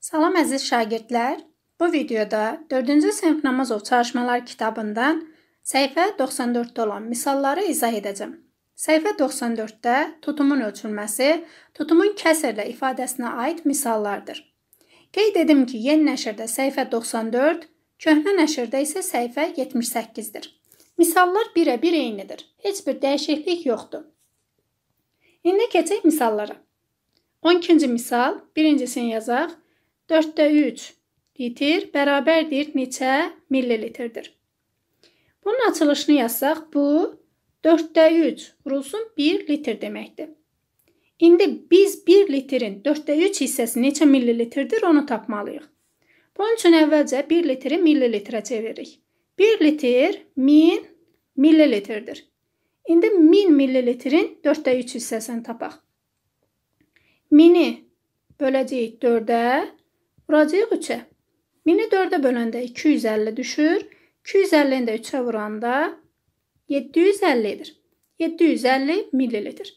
Salam əziz şagirdlər. Bu videoda 4-cü sinif Namazov çalışmalar kitabından səhifə 94-də olan misalları izah edəcəm. Səhifə 94-də tutumun ölçülməsi, tutumun kəsrlə ifadəsinə aid misallardır. Qeyd edim ki, yeni nəşrdə səhifə 94, köhnə nəşrdə isə səhifə 78-dir. Misallar birə-bir eynidir. Heç bir dəyişiklik yoxdur. İndi keçək misallara. 12-ci misal, birincisini yazaq. 4-də 3 litr bərabərdir neçə millilitrdir? Bunun açılışını yazsaq, bu 4-də 3 vurulsun 1 litr deməkdir. İndi biz 1 litrin 4-də 3 hissəsi neçə millilitrdir onu tapmalıyıq. Bunun üçün əvvəlcə 1 litri millilitrə çeviririk. 1 litr 1000 millilitrdir. İndi 1000 millilitrin 4-də 3 hissəsini tapaq. 1000-i böləcəyik 4-ə, Vuracağıq 3-ə. 1000-i 4-ə böləndə 250 düşür. 250-ni də 3-ə vuranda 750 edir. 750 millilitr.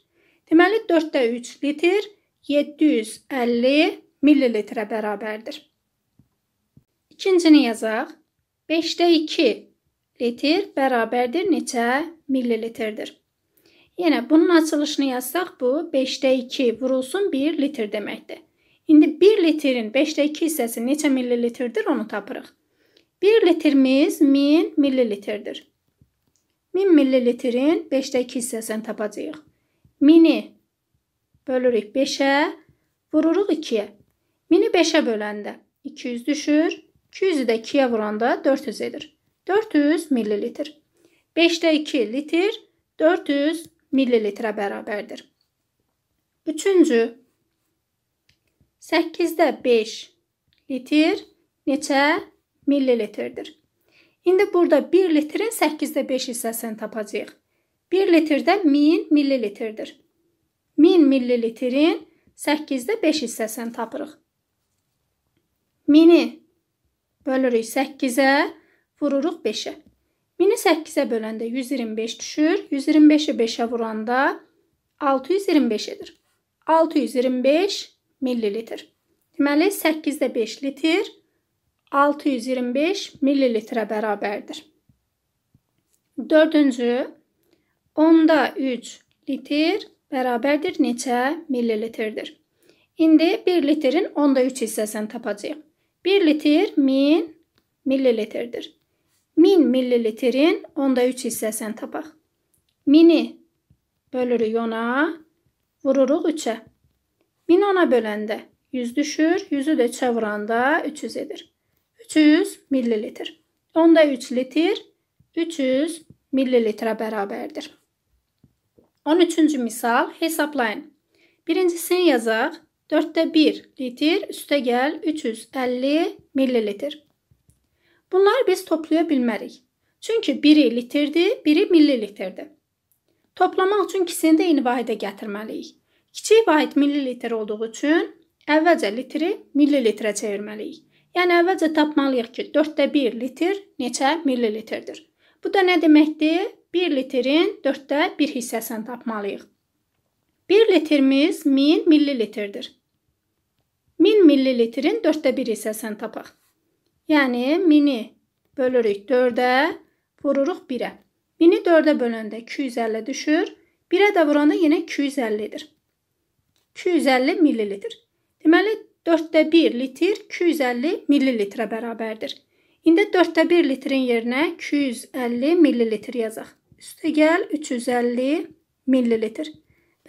Deməli 4-də 3 litr 750 millilitrə bərabərdir. İkincini yazaq. 5-də 2 litr bərabərdir neçə millilitrdir? Yenə yəni, bunun açılışını yazsaq bu 5-də 2 vurulsun 1 litr deməkdir. İndi 1 litrin 5-də 2 hissəsi neçə millilitrdir onu tapırıq. 1 litrimiz 1000 millilitrdir. 1000 millilitrin 5-də 2 hissəsini tapacağıq. 1000-i bölürük 5-ə, vururuq 2-yə. 1000-i 5-ə böləndə 200 düşür, 200-ü də 2-yə vuranda 400 edir. 400 millilitr. 5-də 2 litr 400 millilitrə bərabərdir. Üçüncü, 8-də 5 litr neçə millilitrdir? İndi burada 1 litrin 8-də 5 hissəsini tapacağıq. 1 litrdə 1000 millilitrdir. 1000 millilitrin 8-də 5 hissəsini tapırıq. 1000-i bölürük 8-ə, vururuq 5-ə. 1000-i 8-ə böləndə 125 düşür. 125-i 5-ə vuranda 625 edir. 625 millilitr. Deməli 8-də 5 litr 625 millilitrə bərabərdir. 4-cü 10-da 3 litr bərabərdir neçə millilitrdir? İndi 1 litrin 10-da 3 hissəsini tapacağıq. 1 litr 1000 millilitrdir. 1000 millilitrin 10-da 3 hissəsini tapaq. 1000-i bölürük ona, vururuq 3-ə. 1000 ona böləndə 100 düşür, 100-ü də çevranda 300 edir. 300 millilitr. 10-da 3 litr 300 millilitrə bərabərdir. 13-cü misal hesablayın. Birincisini yazaq. 4-də 1 litr üstə gəl 350 millilitr. Bunları biz toplaya bilmərik. Çünki biri litrdir, biri millilitrdir. Toplamaq üçün ikisini də eyni vahidə gətirməliyik. Kiçik vahid millilitr olduğu üçün əvvəlcə litri millilitrə çevirməliyik. Yəni əvvəlcə tapmalıyıq ki, 4də 1 litr neçə millilitrdir. Bu da nə deməkdir? 1 litrin 4də 1 hissəsini tapmalıyıq. 1 litrimiz 1000 millilitrdir. 1000 millilitrin 4də 1 hissəsini tapaq. Yəni 1000-i bölürük 4-ə, vururuq 1-ə. 1000-i 4-ə böləndə 250 düşür. 1-ə də vuranda yenə 250-dir. 250 ml. Deməli 4də 1 litr 250 ml-ə bərabərdir. İndi 4də 1 litrin yerinə 250 ml yazaq. Üstə gəl 350 ml.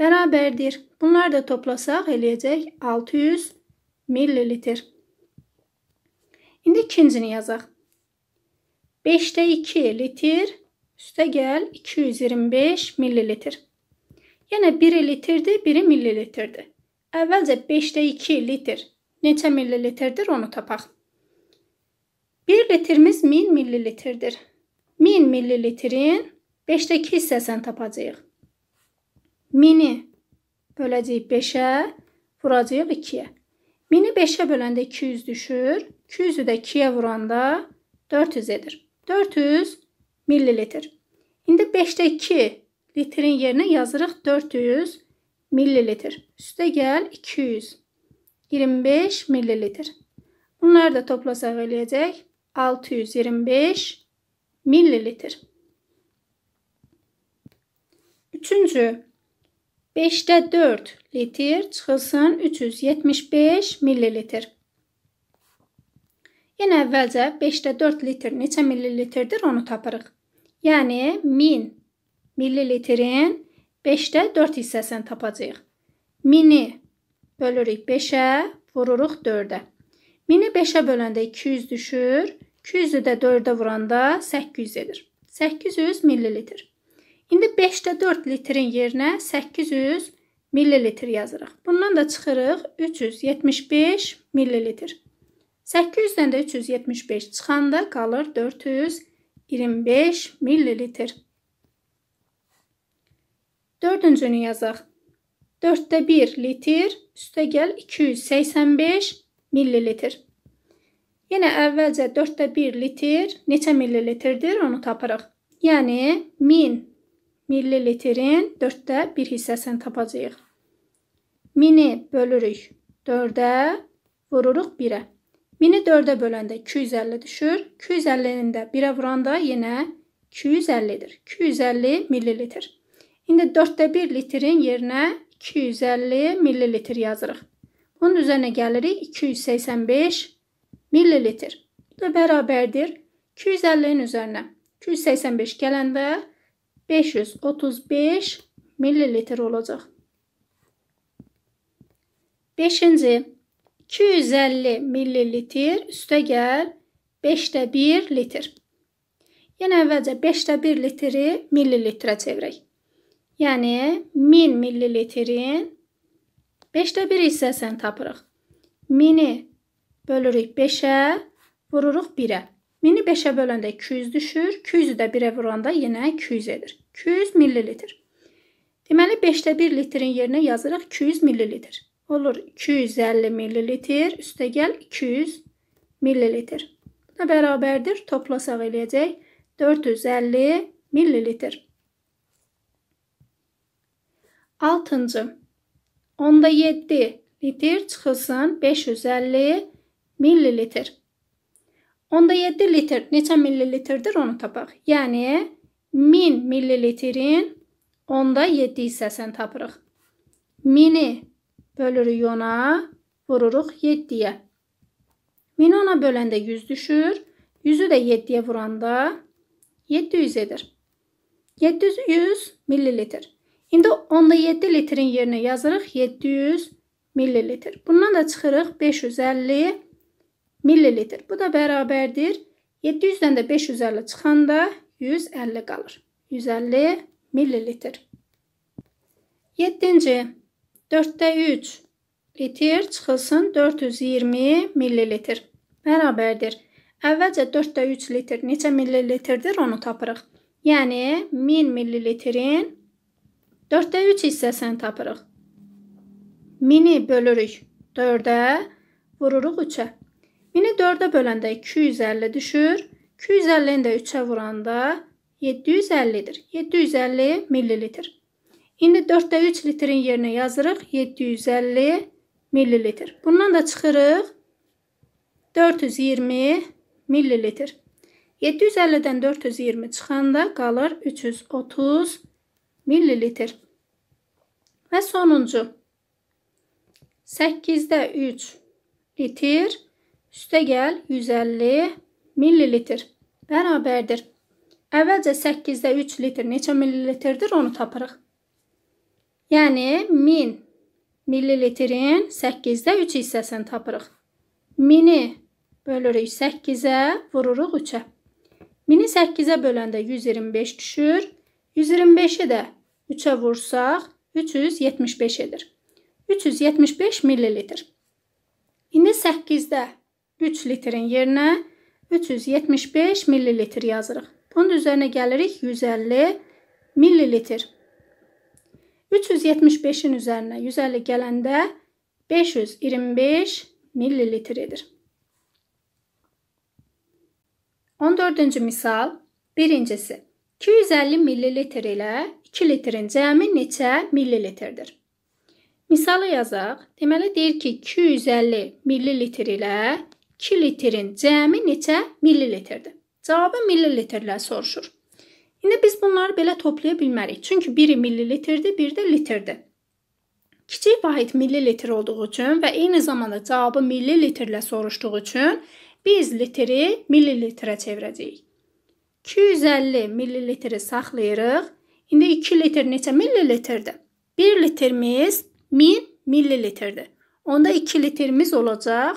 Bərabərdir. Bunları da toplasaq eləyəcək 600 ml. İndi ikincini yazaq. 5də 2 litr üstə gəl 225 ml. Yəni biri litrdir, biri millilitrdir. Əvvəlcə 5-də 2 litr neçə millilitrdir onu tapaq. 1 litrimiz 1000 millilitrdir. 1000 millilitrin 5-də 2 hissəsini tapacağıq. 1000-i böləcəyik 5-ə, vuracağıq 2-yə. 1000-i 5-ə böləndə 200 düşür. 200-ü də 2-yə vuranda 400 edir. 400 millilitr. İndi 5-də 2 litrin yerinə yazırıq 400 millilitr. Üstə gəl 225 millilitr. Bunları da toplasaq eləyəcək 625 millilitr. Üçüncü, 5-də 4 litr çıxılsın 375 millilitr. Yenə əvvəlcə 5-də 4 litr neçə millilitrdir onu tapırıq. Yəni 1000 millilitrin 5-də 4 hissəsini tapacağıq. 1000-i bölürük 5-ə, vururuq 4-ə. 1000-i 5-ə böləndə 200 düşür, 200-ü də 4-ə vuranda 800 edir. 800 millilitr. İndi 5-də 4 litrin yerinə 800 millilitr yazırıq. Bundan da çıxırıq 375 millilitr. 800-dən də 375 çıxanda qalır 425 millilitr. Dördüncünü yazaq. 4-də 1 litr, üstə gəl 285 millilitr. Yenə əvvəlcə 4-də 1 litr neçə millilitrdir onu tapırıq. Yəni 1000 millilitrin 4-də 1 hissəsini tapacağıq. 1000-i bölürük 4-ə, vururuq 1-ə. 1000-i 4-ə böləndə 250 düşür. 250-ni də 1-ə vuranda yenə 250-dir. 250 millilitr. İndi 4də 1 litrin yerinə 250 ml yazırıq. Bunun üzərinə gəlirik 285 ml. Bu da bərabərdir 250-nin üzərinə. 285 gələndə 535 ml olacaq. 5-ci 250 ml üstə gəl 5də 1 litr. Yenə əvvəlcə 5də 1 litri millilitrə çevirək. Yəni 1000 millilitrin 5də 1 hissəsini tapırıq. 1000-i bölürük 5-ə, vururuq 1-ə. 1000-i 5-ə böləndə 200 düşür, 200-ü də 1-ə vuranda yenə 200 edir. 200 millilitr. Deməli 5də 1 litrin yerinə yazırıq 200 millilitr. Olur 250 millilitr, üstə gəl 200 millilitr. Buna bərabərdir, toplasaq eləyəcək 450 millilitr. Altıncı. Onda 7 litr çıxılsın 550 millilitr. Onda 7 litr neçə millilitrdir onu tapaq. Yəni 1000 millilitrin onda 7 hissəsini tapırıq. 1000-i bölürük ona, vururuq 7-yə. 1000 ona böləndə 100 düşür. 100-ü də 7-yə vuranda 700 edir. 700 millilitr. İndi onda 7 litrin yerinə yazırıq 700 millilitr. Bundan da çıxırıq 550 millilitr. Bu da bərabərdir. 700-dən də 550 çıxanda 150 qalır. 150 millilitr. 7-ci 4-də 3 litr çıxılsın 420 millilitr. Bərabərdir. Əvvəlcə 4-də 3 litr neçə millilitrdir onu tapırıq. Yəni 1000 millilitrin 4-də 3 hissəsini tapırıq. 1000-i bölürük 4-ə, vururuq 3-ə. 1000-i 4-ə böləndə 250 düşür. 250-ni də 3-ə vuranda 750-dir. 750 millilitr. İndi 4-də 3 litrin yerinə yazırıq 750 millilitr. Bundan da çıxırıq 420 millilitr. 750-dən 420 çıxanda qalır 330 millilitr millilitr. Və sonuncu. 8-də 3 litr üstə gəl 150 millilitr bərabərdir. Əvvəlcə 8-də 3 litr neçə millilitrdir onu tapırıq. Yəni 1000 millilitrin 8-də 3 hissəsini tapırıq. 1000-i bölürük 8-ə, vururuq 3-ə. 1000-i 8-ə böləndə 125 düşür. 125-i də 3-ə vursaq 375 edir. 375 millilitr. İndi 8-də 3 litrin yerinə 375 millilitr yazırıq. Bunun üzərinə gəlirik 150 millilitr. 375-in üzərinə 150 gələndə 525 millilitr edir. 14-cü misal, birincisi. 250 millilitr ilə 2 litrin cəmi neçə millilitrdir? Misalı yazaq. Deməli deyir ki, 250 millilitr ilə 2 litrin cəmi neçə millilitrdir? Cavabı millilitrlə soruşur. İndi biz bunları belə toplaya bilmərik. Çünki biri millilitrdir, biri də litrdir. Kiçik vahid millilitr olduğu üçün və eyni zamanda cavabı millilitrlə soruşduğu üçün biz litri millilitrə çevirəcəyik. 250 millilitri saxlayırıq. İndi 2 litr neçə millilitrdir? 1 litrimiz 1000 millilitrdir. Onda 2 litrimiz olacaq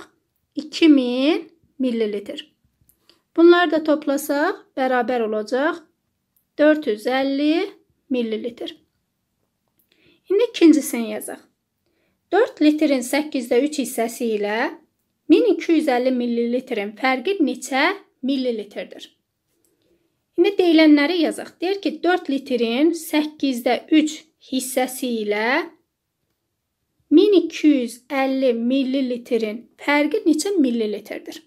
2000 millilitr. Bunları da toplasaq bərabər olacaq 450 millilitr. İndi ikincisini yazaq. 4 litrin 8-də 3 hissəsi ilə 1250 millilitrin fərqi neçə millilitrdir? İndi deyilənləri yazaq. Deyir ki, 4 litrin 8-də 3 hissəsi ilə 1250 millilitrin fərqi neçə millilitrdir?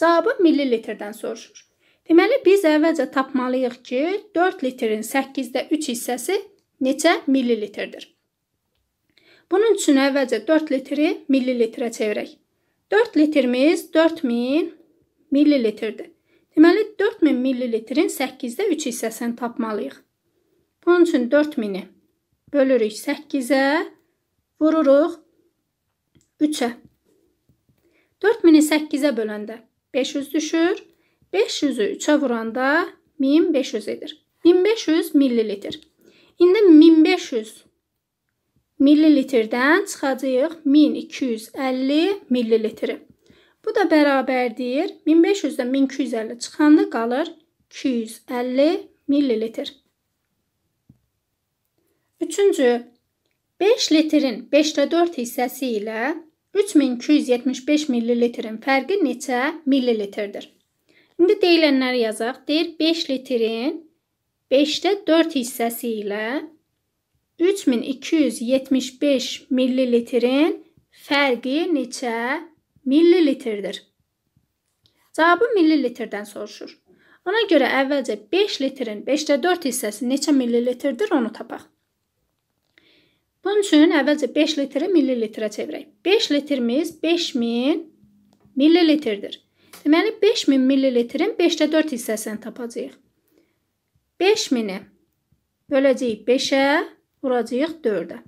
Cavabı millilitrdən soruşur. Deməli, biz əvvəlcə tapmalıyıq ki, 4 litrin 8-də 3 hissəsi neçə millilitrdir? Bunun üçün əvvəlcə 4 litri millilitrə çevirək. 4 litrimiz 4000 millilitrdir. Deməli 4000 ml-in 8-də 3 hissəsini tapmalıyıq. Bunun üçün 4000-i bölürük 8-ə, vururuq 3-ə. 4000-i 8-ə böləndə 500 düşür. 500-ü 3-ə vuranda 1500 edir. 1500 ml. İndi 1500 ml-dən çıxacağıq 1250 ml-i. Bu da bərabərdir 1500-dən 1250 çıxanda qalır 250 millilitr. Üçüncü, 5 litrin 5-də 4 hissəsi ilə 3275 millilitrin fərqi neçə millilitrdir? İndi deyilənləri yazaq. Deyir 5 litrin 5-də 4 hissəsi ilə 3275 millilitrin fərqi neçə millilitrdir. Cavabı millilitrdən soruşur. Ona görə əvvəlcə 5 litrin 5-də 4 hissəsi neçə millilitrdir onu tapaq. Bunun üçün əvvəlcə 5 litri millilitrə çevirək. 5 litrimiz 5000 millilitrdir. Deməli 5000 millilitrin 5-də 4 hissəsini tapacağıq. 5000-i böləcəyik 5-ə, vuracağıq 4-ə.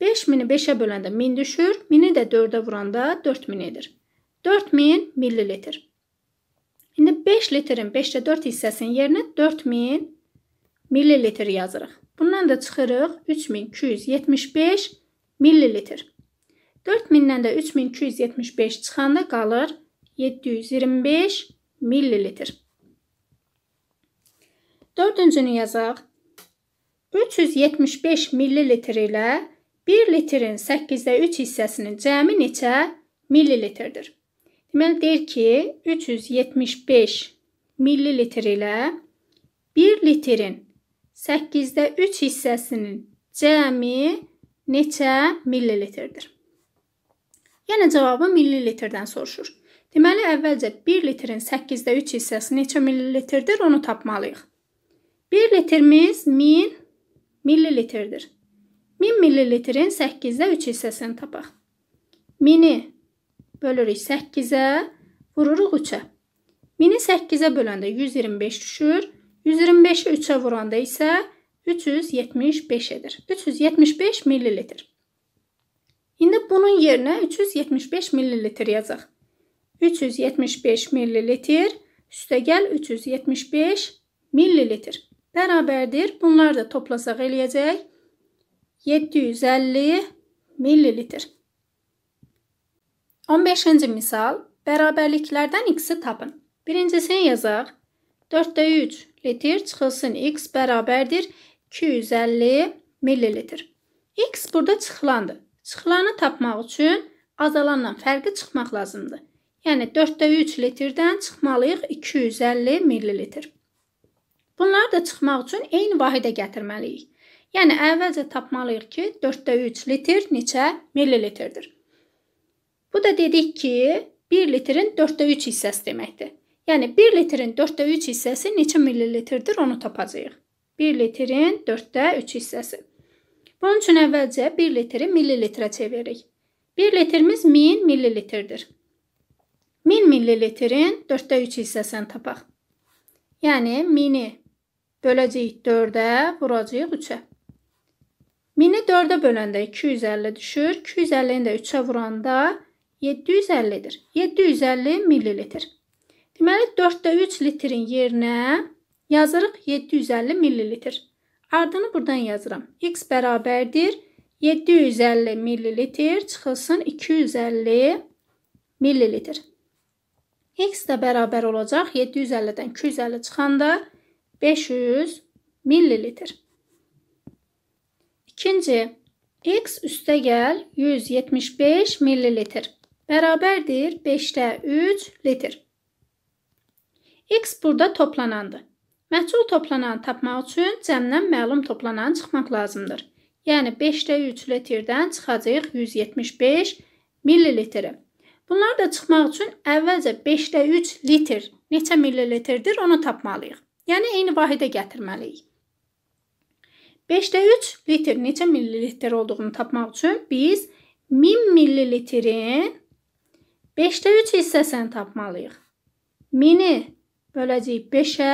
5000-i 5-ə böləndə 1000 düşür, 1000-i də 4-ə vuranda 4000 edir. 4000 millilitr. İndi 5 litrin 5-də 4 hissəsinin yerinə 4000 millilitr yazırıq. Bundan da çıxırıq 3275 millilitr. 4000-dən də 3275 çıxanda qalır 725 millilitr. Dördüncünü yazaq. 375 millilitr ilə 1 litrin 8-də 3 hissəsinin cəmi neçə millilitrdir? Deməli deyir ki, 375 millilitr ilə 1 litrin 8-də 3 hissəsinin cəmi neçə millilitrdir? Yəni cavabı millilitrdən soruşur. Deməli əvvəlcə 1 litrin 8-də 3 hissəsi neçə millilitrdir onu tapmalıyıq. 1 litrimiz 1000 millilitrdir. 1000 millilitrin 8-də 3 hissəsini tapaq. 1000-i bölürük 8-ə, vururuq 3-ə. 1000-i 8-ə böləndə 125 düşür, 125-i 3-ə vuranda isə 375 edir. 375 millilitr. İndi bunun yerinə 375 millilitr yazaq. 375 millilitr üstəgəl 375 millilitr. Bərabərdir. Bunları da toplasaq eləyəcək. 750 millilitr. 15-ci misal. Bərabərliklərdən x-i tapın. Birincisini yazaq. 4-də 3 litr çıxılsın x bərabərdir 250 millilitr. X burada çıxılandır. Çıxılanı tapmaq üçün azalandan fərqi çıxmaq lazımdır. Yəni 4-də 3 litrdən çıxmalıyıq 250 millilitr. Bunları da çıxmaq üçün eyni vahidə gətirməliyik. Yəni əvvəlcə tapmalıyıq ki, 4də 3 litr neçə millilitrdir. Bu da dedik ki, 1 litrin 4də 3 hissəsi deməkdir. Yəni 1 litrin 4də 3 hissəsi neçə millilitrdir onu tapacağıq. 1 litrin 4də 3 hissəsi. Bunun üçün əvvəlcə 1 litri millilitrə çeviririk. 1 litrimiz 1000 millilitrdir. 1000 millilitrin 4də 3 hissəsini tapaq. Yəni 1000-i böləcəyik 4-ə, vuracağıq 3-ə. 1000-i 4-ə böləndə 250 düşür. 250-ni də 3-ə vuranda 750-dir. 750 millilitr. Deməli 4-də 3 litrin yerinə yazırıq 750 millilitr. Ardını burdan yazıram. X bərabərdir 750 millilitr çıxılsın 250 millilitr. X də bərabər olacaq 750-dən 250 çıxanda 500 millilitr. İkinci, x üstə gəl 175 millilitr. Bərabərdir 5-də 3 litr. X burada toplanandır. Məhsul toplananı tapmaq üçün cəmdən məlum toplananı çıxmaq lazımdır. Yəni 5-də 3 litrdən çıxacaq 175 millilitri. Bunlar da çıxmaq üçün əvvəlcə 5-də 3 litr neçə millilitrdir onu tapmalıyıq. Yəni eyni vahidə gətirməliyik. 5-də 3 litr neçə millilitr olduğunu tapmaq üçün biz 1000 millilitrin 5-də 3 hissəsini tapmalıyıq. 1000-i böləcəyik 5-ə,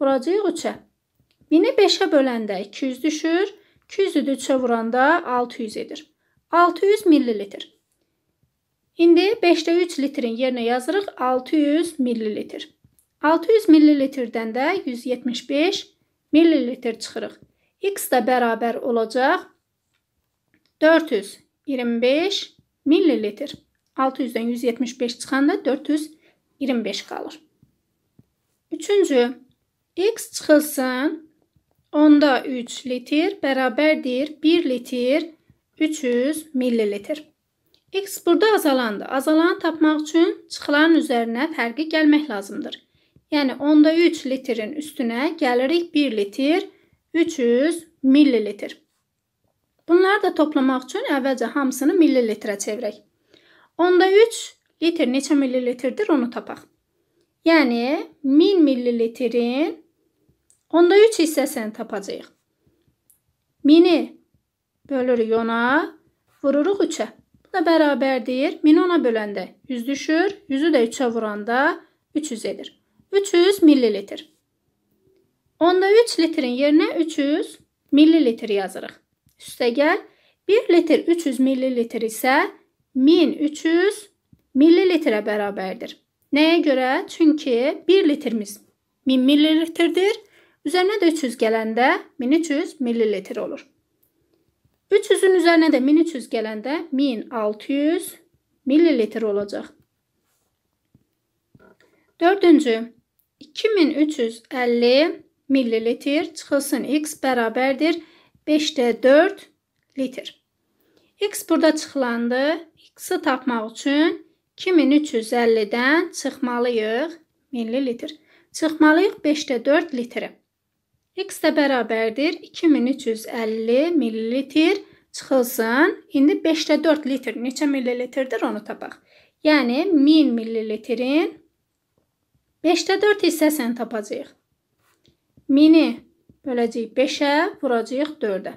vuracağıq 3-ə. 1000-i 5-ə böləndə 200 düşür, 200-ü də 3-ə vuranda 600 edir. 600 millilitr. İndi 5-də 3 litrin yerinə yazırıq 600 millilitr. 600 millilitrdən də 175 millilitr çıxırıq x da bərabər olacaq 425 millilitr. 600-dən 175 çıxanda 425 qalır. Üçüncü, x çıxılsın, onda 3 litr bərabərdir 1 litr 300 millilitr. X burada azalandı. Azalanı tapmaq üçün çıxılan üzərinə fərqi gəlmək lazımdır. Yəni, onda 3 litrin üstünə gəlirik 1 litr 300 millilitr. Bunları da toplamaq üçün əvvəlcə hamısını millilitrə çevirək. Onda 3 litr neçə millilitrdir onu tapaq. Yəni 1000 millilitrin onda 3 hissəsini tapacağıq. 1000-i bölürük ona, vururuq 3-ə. Bu da bərabərdir. 1000 ona böləndə 100 düşür, 100-ü də 3-ə vuranda 300 edir. 300 millilitr. Onda 3 litrin yerinə 300 millilitr yazırıq. Üstəgəl 1 litr 300 millilitr isə 1300 millilitrə bərabərdir. Nəyə görə? Çünki 1 litrimiz 1000 millilitrdir. Üzərinə də 300 gələndə 1300 millilitr olur. 300-ün üzərinə də 1300 gələndə 1600 millilitr olacaq. Dördüncü, 2350 millilitr çıxılsın x bərabərdir 5də 4 litr. X burada çıxılandı. X-i tapmaq üçün 2350-dən çıxmalıyıq millilitr. Çıxmalıyıq 5də 4 litri. X də bərabərdir 2350 millilitr çıxılsın. İndi 5də 4 litr neçə millilitrdir onu tapaq. Yəni 1000 millilitrin 5də 4 hissəsini tapacağıq. 1000-i böləcəyik 5-ə, vuracağıq 4-ə.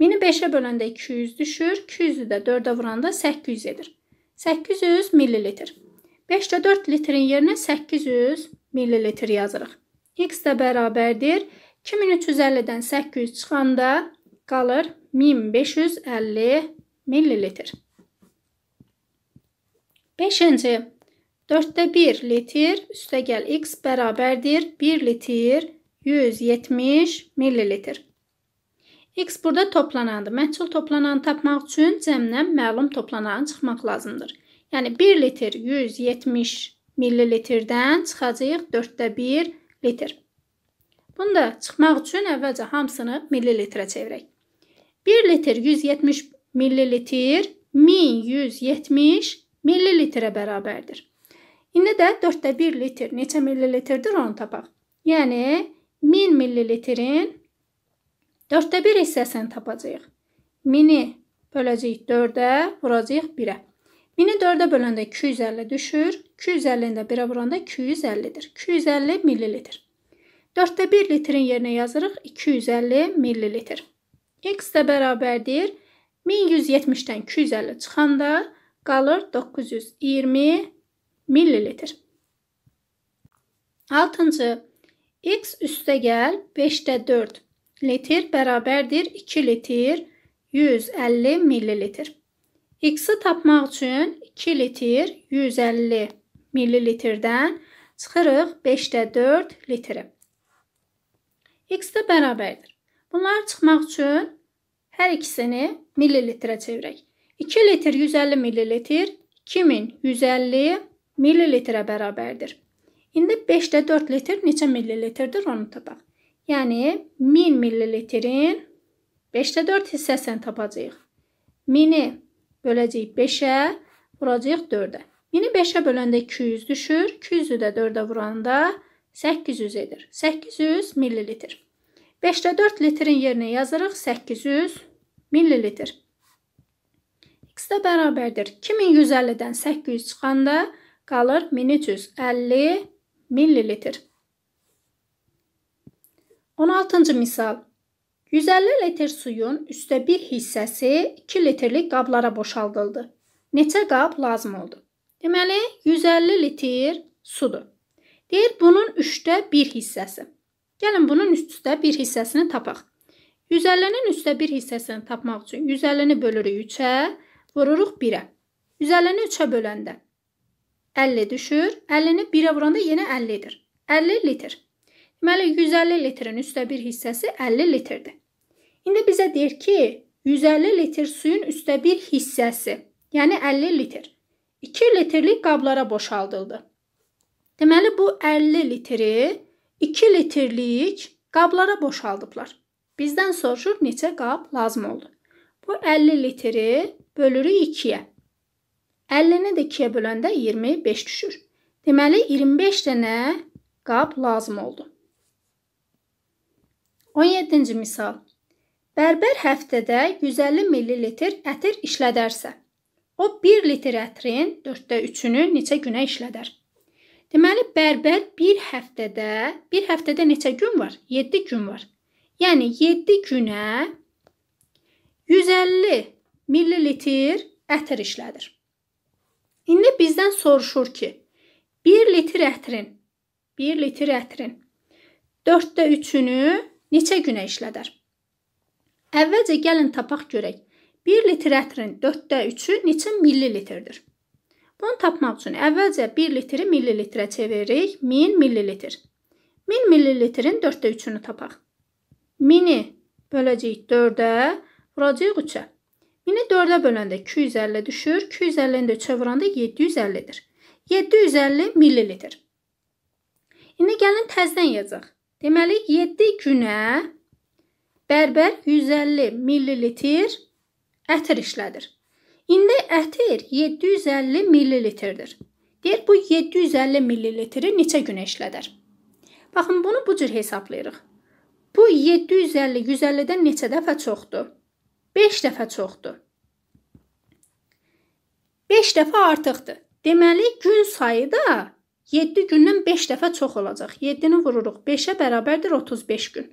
1000-i 5-ə böləndə 200 düşür, 200-ü də 4-ə vuranda 800 edir. 800 millilitr. 5-də 4 litrin yerinə 800 millilitr yazırıq. X də bərabərdir. 2350-dən 800 çıxanda qalır 1550 millilitr. 5-ci 4-də 1 litr üstə gəl x bərabərdir 1 litr 170 ml. X burada toplanandır. Məhsul toplananı tapmaq üçün cəmdən məlum toplananı çıxmaq lazımdır. Yəni 1 litr 170 ml-dən çıxacağıq 4də 1 litr. Bunu da çıxmaq üçün əvvəlcə hamısını ml-ə çevirək. 1 litr 170 ml 1170 ml-ə bərabərdir. İndi də 4də 1 litr neçə ml-dir onu tapaq. Yəni 1000 millilitrin dörddə bir hissəsini tapacağıq. 1000-i böləcəyik 4-ə, vuracağıq 1-ə. 1000-i 4-ə böləndə 250 düşür. 250-ni də 1-ə vuranda 250-dir. 250 millilitr. 4-də 1 litrin yerinə yazırıq 250 millilitr. X də bərabərdir 1170-dən 250 çıxanda qalır 920 millilitr. 6-cı X üstə gəl 5də 4 litr bərabərdir 2 litr 150 millilitr. X-i tapmaq üçün 2 litr 150 millilitrdən çıxırıq 5də 4 litri. X də bərabərdir. Bunlar çıxmaq üçün hər ikisini millilitrə çevirək. 2 litr 150 millilitr 2150 millilitrə bərabərdir. İndi 5-də 4 litr neçə millilitrdir onu tapaq. Yəni 1000 millilitrin 5-də 4 hissəsini tapacağıq. 1000-i böləcəyik 5-ə, vuracağıq 4-ə. 1000-i 5-ə böləndə 200 düşür, 200-ü də 4-ə vuranda 800 edir. 800 millilitr. 5-də 4 litrin yerinə yazırıq 800 millilitr. X də bərabərdir. 2150-dən 800 çıxanda qalır 1350 millilitr. 16-cı misal. 150 litr suyun üstə bir hissəsi 2 litrlik qablara boşaldıldı. Neçə qab lazım oldu? Deməli, 150 litr sudur. Deyir, bunun üçdə bir hissəsi. Gəlin, bunun üstdə bir hissəsini tapaq. 150-nin üstdə bir hissəsini tapmaq üçün 150-ni bölürük 3-ə, vururuq 1-ə. 150-ni 3-ə böləndə 50 düşür. 50-ni 1-ə vuranda yenə 50-dir. 50 litr. Deməli 150 litrin üstə bir hissəsi 50 litrdir. İndi bizə deyir ki, 150 litr suyun üstə bir hissəsi, yəni 50 litr 2 litrlik qablara boşaldıldı. Deməli bu 50 litri 2 litrlik qablara boşaldıblar. Bizdən soruşur neçə qab lazım oldu. Bu 50 litri bölürük 2-yə. 50-ni də 2-yə böləndə 25 düşür. Deməli 25 dənə qab lazım oldu. 17-ci misal. Bərbər həftədə 150 ml ətir işlədərsə, o 1 litr ətrin 4də 3-ünü neçə günə işlədər? Deməli bərbər 1 həftədə, 1 həftədə neçə gün var? 7 gün var. Yəni 7 günə 150 ml ətir işlədir. İndi bizdən soruşur ki, 1 litr ətrin, 1 litr ətrin 4də 3-ünü neçə günə işlədər? Əvvəlcə gəlin tapaq görək. 1 litr ətrin 4də 3-ü neçə millilitrdir? Bunu tapmaq üçün əvvəlcə 1 litri millilitrə çeviririk, 1000 millilitr. 1000 millilitrin 4də 3-ünü tapaq. 1000-i böləcəyik 4-ə, vuracağıq 3-ə. 1000-i 4-ə böləndə 250 düşür. 250-ni də 3-ə vuranda 750-dir. 750 millilitr. İndi gəlin təzdən yazaq. Deməli 7 günə bərbər 150 millilitr ətir işlədir. İndi ətir 750 millilitrdir. Deyir bu 750 millilitri neçə günə işlədər? Baxın bunu bu cür hesablayırıq. Bu 750 150-dən neçə dəfə çoxdur? 5 dəfə çoxdur. 5 dəfə artıqdır. Deməli gün sayı da 7 gündən 5 dəfə çox olacaq. 7-ni vururuq. 5-ə bərabərdir 35 gün.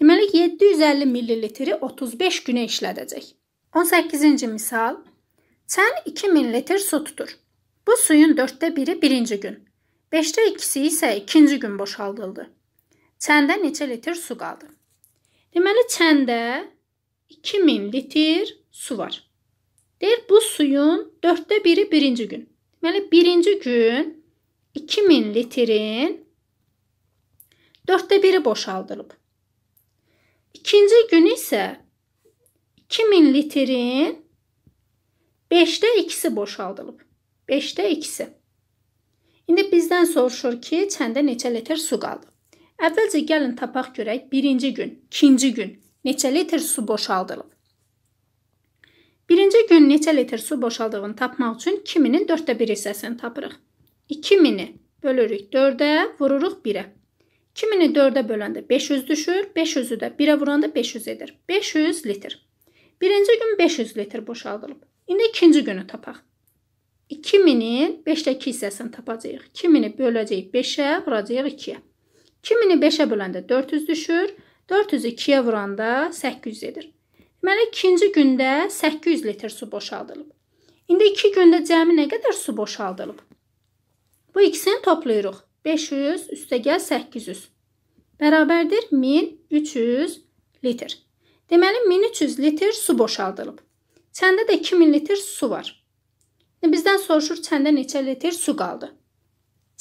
Deməli 750 ml-i 35 günə işlədəcək. 18-ci misal. Çən 2000 litr su tutur. Bu suyun 4də biri birinci gün, 5də ikisi isə ikinci gün boşaldıldı. Çəndə neçə litr su qaldı? Deməli çəndə 2000 litr su var. Deyir bu suyun dörddə biri birinci gün. Deməli birinci gün 2000 litrin dörddə biri boşaldılıb. İkinci gün isə 2000 litrin 5-də 2-si boşaldılıb. 5-də 2-si. İndi bizdən soruşur ki, çəndə neçə litr su qaldı? Əvvəlcə gəlin tapaq görək birinci gün, ikinci gün, neçə litr su boşaldılıb? Birinci gün neçə litr su boşaldığını tapmaq üçün 2000-in 4də 1 hissəsini tapırıq. 2000-i bölürük 4-ə, vururuq 1-ə. 2000-i 4-ə böləndə 500 düşür, 500-ü də 1-ə vuranda 500 edir. 500 litr. Birinci gün 500 litr boşaldılıb. İndi ikinci günü tapaq. 2000-in 5-də 2 hissəsini tapacağıq. 2000-i böləcəyik 5-ə, vuracağıq 2-yə. 2000-i 5-ə böləndə 400 düşür, 400 400-ü 2-yə vuranda 800 edir. Deməli, ikinci gündə 800 litr su boşaldılıb. İndi 2 gündə cəmi nə qədər su boşaldılıb? Bu ikisini toplayırıq. 500 üstə gəl 800. Bərabərdir 1300 litr. Deməli, 1300 litr su boşaldılıb. Çəndə də 2000 litr su var. İndi bizdən soruşur çəndə neçə litr su qaldı?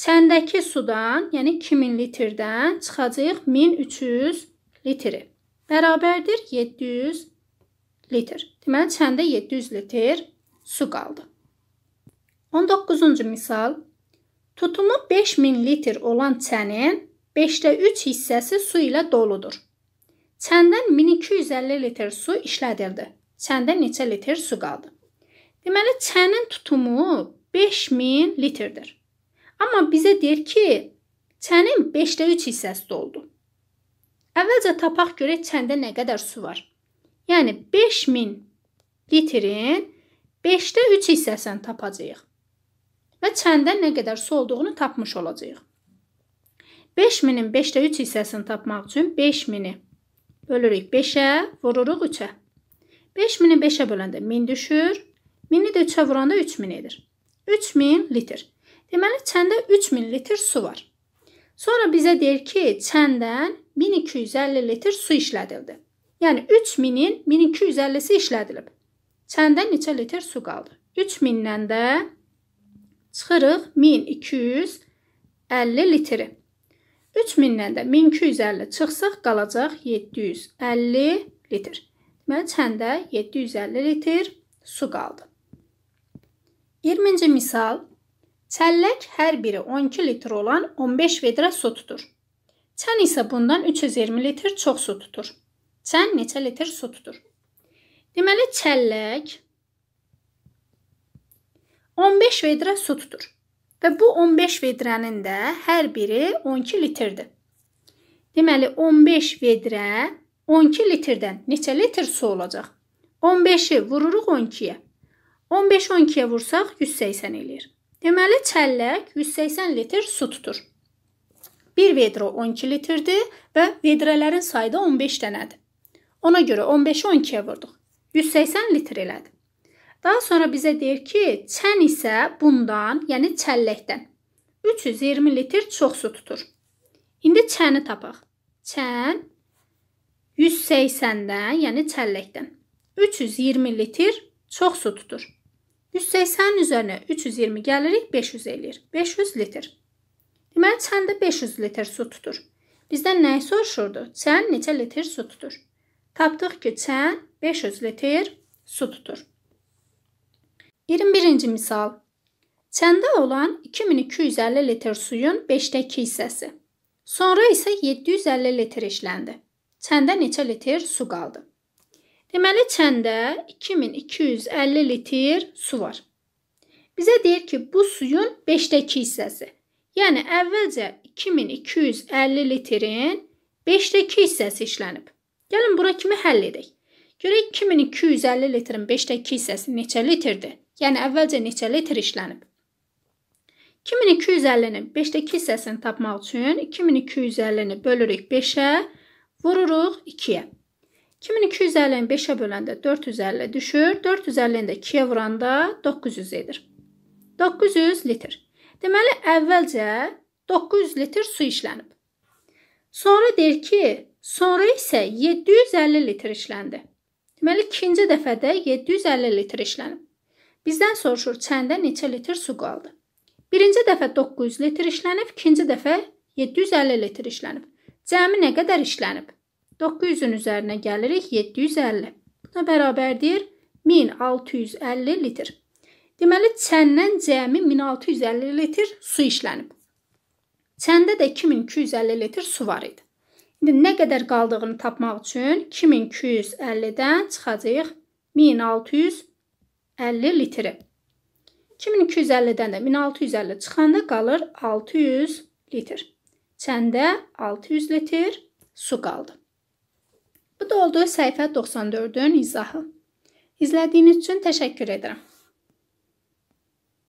Çəndəki sudan, yəni 2000 litrdən çıxacağıq 1300 litri bərabərdir 700 litr. Deməli çəndə 700 litr su qaldı. 19-cu misal. Tutumu 5000 litr olan çənin 5də 3 hissəsi su ilə doludur. Çəndən 1250 litr su işlədildi. Çəndə neçə litr su qaldı? Deməli çənin tutumu 5000 litrdir. Amma bizə deyir ki, çənin 5də 3 hissəsi doldu. Əvvəlcə tapaq görək çəndə nə qədər su var. Yəni 5000 litrin 5-də 3 hissəsini tapacağıq. Və çəndə nə qədər su olduğunu tapmış olacağıq. 5000-in 5-də 3 hissəsini tapmaq üçün 5000-i bölürük 5-ə, vururuq 3-ə. 5000-i 5-ə böləndə 1000 düşür. 1000-i də 3-ə vuranda 3000 edir. 3000 litr. Deməli çəndə 3000 litr su var. Sonra bizə deyir ki, çəndən 1250 litr su işlədildi. Yəni 3000-in 1250-si işlədilib. Çəndə neçə litr su qaldı? 3000-dən də çıxırıq 1250 litri. 3000-dən də 1250 çıxsaq qalacaq 750 litr. Deməli çəndə 750 litr su qaldı. 20-ci misal. Çəllək hər biri 12 litr olan 15 vedrə su tutur. Çən isə bundan 320 litr çox su tutur. Çən neçə litr su tutur? Deməli, çəllək 15 vedrə su tutur. Və bu 15 vedrənin də hər biri 12 litrdir. Deməli, 15 vedrə 12 litrdən neçə litr su olacaq? 15-i vururuq 12-yə. 15 12-yə vursaq 180 eləyir. Deməli, çəllək 180 litr su tutur. 1 vedrə 12 litrdir və vedrələrin sayı da 15 dənədir. Ona görə 15-i 12-yə vurduq. 180 litr elədi. Daha sonra bizə deyir ki, çən isə bundan, yəni çəlləkdən 320 litr çox su tutur. İndi çəni tapaq. Çən 180-dən, yəni çəlləkdən 320 litr çox su tutur. 180 üzərinə 320 gəlirik, 500 eləyir. 500 litr. Deməli çəndə 500 litr su tutur. Bizdən nəyi soruşurdu? Çən neçə litr su tutur? Tapdıq ki, çən 500 litr su tutur. 21-ci misal. Çəndə olan 2250 litr suyun 5də 2 hissəsi. Sonra isə 750 litr işləndi. Çəndə neçə litr su qaldı? Deməli çəndə 2250 litr su var. Bizə deyir ki, bu suyun 5də 2 hissəsi. Yəni əvvəlcə 2250 litrin 5-də 2 hissəsi işlənib. Gəlin bura kimi həll edək. Görək 2250 litrin 5-də 2 hissəsi neçə litrdir? Yəni əvvəlcə neçə litr işlənib? 2250-nin 5-də 2 hissəsini tapmaq üçün 2250-ni bölürük 5-ə, vururuq 2-yə. 2250-ni 5-ə böləndə 450 düşür, 450-ni də 2-yə vuranda 900 edir. 900 litr. Deməli, əvvəlcə 900 litr su işlənib. Sonra deyir ki, sonra isə 750 litr işləndi. Deməli, ikinci dəfədə 750 litr işlənib. Bizdən soruşur, çəndə neçə litr su qaldı? Birinci dəfə 900 litr işlənib, ikinci dəfə 750 litr işlənib. Cəmi nə qədər işlənib? 900-ün üzərinə gəlirik 750. Buna bərabərdir 1650 litr. Deməli, çəndən cəmi 1650 litr su işlənib. Çəndə də 2250 litr su var idi. İndi nə qədər qaldığını tapmaq üçün 2250-dən çıxacağıq 1650 litri. 2250-dən də 1650 çıxanda qalır 600 litr. Çəndə 600 litr su qaldı. Bu da oldu səhifə 94-ün izahı. İzlədiyiniz üçün təşəkkür edirəm.